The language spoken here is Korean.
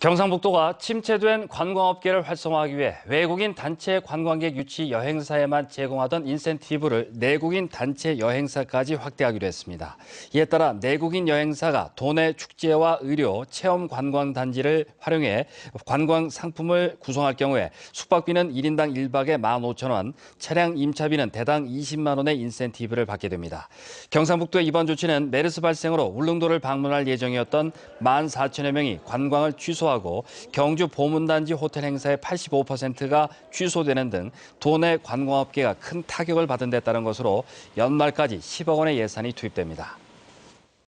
경상북도가 침체된 관광업계를 활성화하기 위해 외국인 단체 관광객 유치 여행사에만 제공하던 인센티브를 내국인 단체 여행사까지 확대하기로 했습니다. 이에 따라 내국인 여행사가 도내 축제와 의료, 체험 관광 단지를 활용해 관광 상품을 구성할 경우에 숙박비는 1인당 1박에 15,000원, 차량 임차비는 대당 20만 원의 인센티브를 받게 됩니다. 경상북도의 이번 조치는 메르스 발생으로 울릉도를 방문할 예정이었던 14,000여 명이 관광을 취소 감소하고 경주 보문단지 호텔 행사의 85%가 취소되는 등 도내 관광업계가 큰 타격을 받은 데 따른 것으로 연말까지 10억 원의 예산이 투입됩니다.